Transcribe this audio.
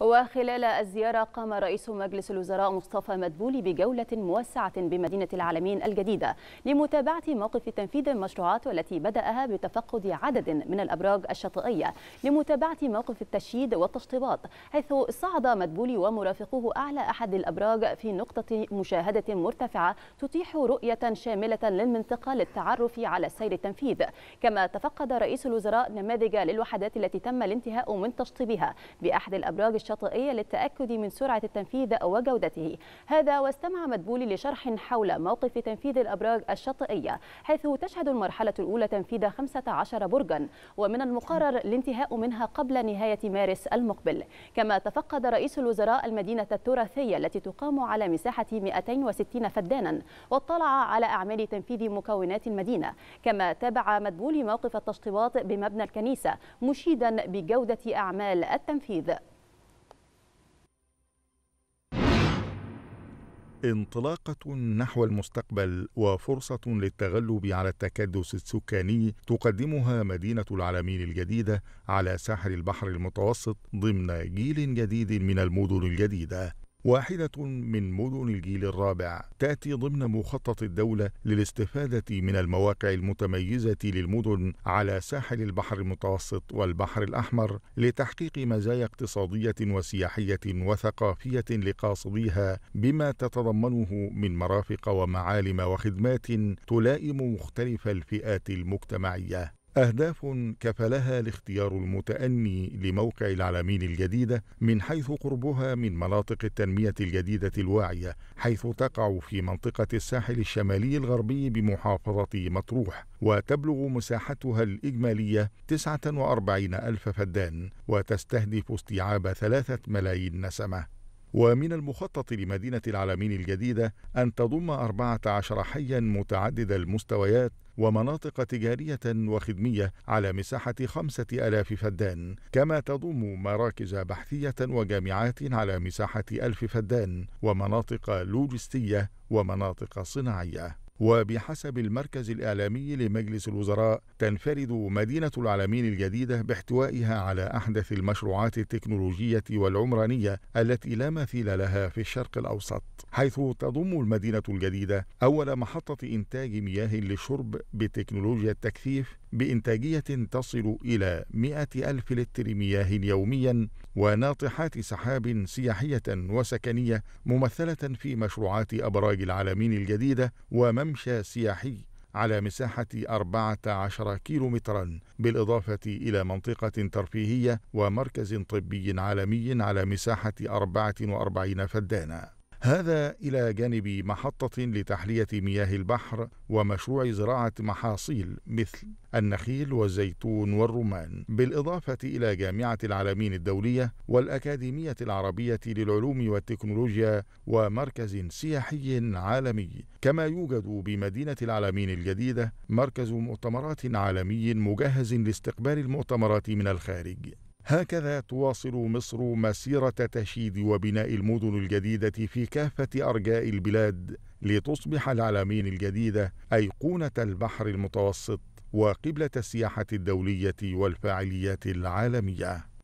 وخلال الزيارة قام رئيس مجلس الوزراء مصطفى مدبولي بجولة موسعة بمدينة العالمين الجديدة لمتابعة موقف تنفيذ المشروعات والتي بدأها بتفقد عدد من الأبراج الشاطئية لمتابعة موقف التشييد والتشطيبات حيث صعد مدبولي ومرافقوه أعلى أحد الأبراج في نقطة مشاهدة مرتفعة تتيح رؤية شاملة للمنطقة للتعرف على سير التنفيذ كما تفقد رئيس الوزراء نماذج للوحدات التي تم الانتهاء من تشطيبها بأحد الأبراج الشاطئية للتأكد من سرعة التنفيذ وجودته هذا واستمع مدبولي لشرح حول موقف تنفيذ الأبراج الشاطئية حيث تشهد المرحلة الأولى تنفيذ 15 برجا ومن المقرر الانتهاء منها قبل نهاية مارس المقبل كما تفقد رئيس الوزراء المدينة التراثية التي تقام على مساحة 260 فدانا واطلع على أعمال تنفيذ مكونات المدينة كما تابع مدبولي موقف التشطيبات بمبنى الكنيسة مشيدا بجودة أعمال التنفيذ انطلاقة نحو المستقبل وفرصة للتغلب على التكدس السكاني تقدمها مدينة العالمين الجديدة على ساحل البحر المتوسط ضمن جيل جديد من المدن الجديدة واحدة من مدن الجيل الرابع تأتي ضمن مخطط الدولة للاستفادة من المواقع المتميزة للمدن على ساحل البحر المتوسط والبحر الأحمر لتحقيق مزايا اقتصادية وسياحية وثقافية لقاصديها بما تتضمنه من مرافق ومعالم وخدمات تلائم مختلف الفئات المجتمعية أهداف كفلها الاختيار المتأني لموقع العالمين الجديدة من حيث قربها من مناطق التنمية الجديدة الواعية حيث تقع في منطقة الساحل الشمالي الغربي بمحافظة مطروح وتبلغ مساحتها الإجمالية 49 ألف فدان وتستهدف استيعاب ثلاثة ملايين نسمة ومن المخطط لمدينة العالمين الجديدة أن تضم 14 حيا متعدد المستويات ومناطق تجارية وخدمية على مساحة خمسة ألاف فدان كما تضم مراكز بحثية وجامعات على مساحة ألف فدان ومناطق لوجستية ومناطق صناعية وبحسب المركز الإعلامي لمجلس الوزراء تنفرد مدينة العالمين الجديدة باحتوائها على أحدث المشروعات التكنولوجية والعمرانية التي لا مثيل لها في الشرق الأوسط حيث تضم المدينة الجديدة أول محطة إنتاج مياه للشرب بتكنولوجيا التكثيف بإنتاجية تصل إلى 100 ألف لتر مياه يوميا وناطحات سحاب سياحية وسكنية ممثلة في مشروعات أبراج العالمين الجديدة وممشى سياحي على مساحة 14 كيلومترا بالإضافة إلى منطقة ترفيهية ومركز طبي عالمي على مساحة 44 فدانا هذا إلى جانب محطة لتحلية مياه البحر ومشروع زراعة محاصيل مثل النخيل والزيتون والرمان، بالإضافة إلى جامعة العالمين الدولية والأكاديمية العربية للعلوم والتكنولوجيا ومركز سياحي عالمي، كما يوجد بمدينة العالمين الجديدة مركز مؤتمرات عالمي مجهز لاستقبال المؤتمرات من الخارج. هكذا تواصل مصر مسيرة تشييد وبناء المدن الجديدة في كافة أرجاء البلاد لتصبح العلمين الجديدة أيقونة البحر المتوسط وقبلة السياحة الدولية والفاعليات العالمية